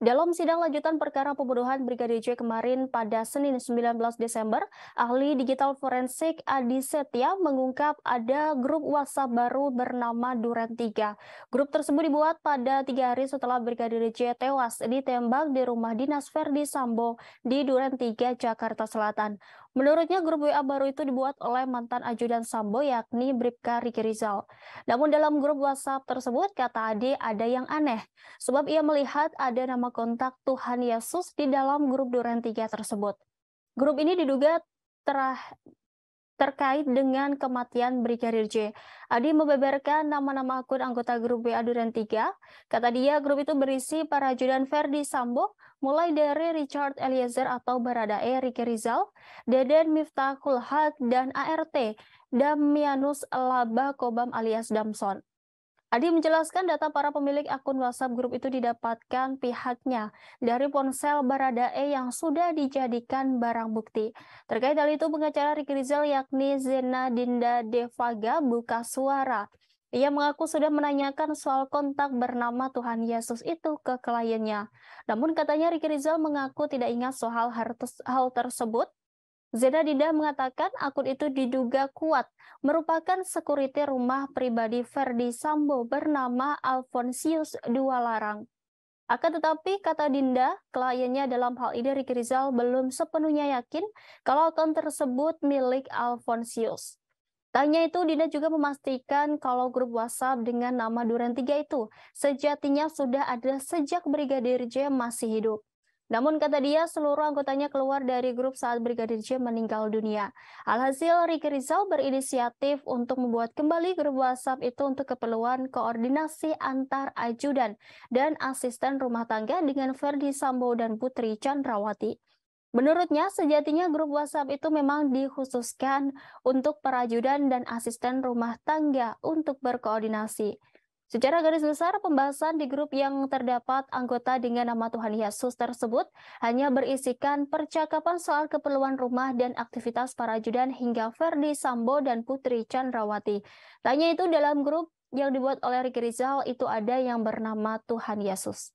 Dalam sidang lanjutan perkara pembunuhan Brigadir J kemarin pada Senin 19 Desember, ahli digital forensik Adi Setia mengungkap ada grup WhatsApp baru bernama Duren 3. Grup tersebut dibuat pada tiga hari setelah Brigadir J tewas ditembak di rumah dinas Verdi Sambo di Duren 3, Jakarta Selatan. Menurutnya grup WA baru itu dibuat oleh mantan ajudan Sambo yakni Bribka Riki Rizal. Namun dalam grup WhatsApp tersebut kata Ade ada yang aneh sebab ia melihat ada nama kontak Tuhan Yesus di dalam grup Duren 3 tersebut. Grup ini diduga terah terkait dengan kematian Brigadir J. Adi membeberkan nama-nama akun anggota grup WA Duren 3. Kata dia, grup itu berisi para ajudan Ferdi Sambo, mulai dari Richard Eliezer atau Baradae Ricky Rizal, Deden Miftahul Haq, dan ART Damianus Laba Kobam alias Damson. Adi menjelaskan data para pemilik akun WhatsApp grup itu didapatkan pihaknya dari ponsel Baradae yang sudah dijadikan barang bukti. Terkait hal itu, pengacara Riki Rizal yakni Zena Dinda Devaga buka suara. Ia mengaku sudah menanyakan soal kontak bernama Tuhan Yesus itu ke kliennya. Namun katanya Riki Rizal mengaku tidak ingat soal hal tersebut Zena Dinda mengatakan akun itu diduga kuat merupakan sekuriti rumah pribadi Ferdi Sambo bernama Alfonsius Dua Larang. Akan tetapi, kata Dinda, kliennya dalam hal ini Riki Rizal belum sepenuhnya yakin kalau akun tersebut milik Alfonsius. Tanya itu, Dinda juga memastikan kalau grup WhatsApp dengan nama Duren 3 itu sejatinya sudah ada sejak Brigadir J masih hidup. Namun kata dia, seluruh anggotanya keluar dari grup saat Brigadir J meninggal dunia. Alhasil, Riki Rizal berinisiatif untuk membuat kembali grup WhatsApp itu untuk keperluan koordinasi antar ajudan dan asisten rumah tangga dengan Ferdi Sambo dan Putri Chandrawati. Menurutnya, sejatinya grup WhatsApp itu memang dikhususkan untuk perajudan dan asisten rumah tangga untuk berkoordinasi. Secara garis besar, pembahasan di grup yang terdapat anggota dengan nama Tuhan Yesus tersebut hanya berisikan percakapan soal keperluan rumah dan aktivitas para ajudan hingga Ferdi Sambo dan Putri Chandrawati. Tanya itu dalam grup yang dibuat oleh Ricky Rizal itu ada yang bernama Tuhan Yesus.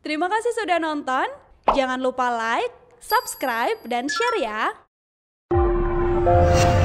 Terima kasih sudah nonton. Jangan lupa like, subscribe, dan share ya.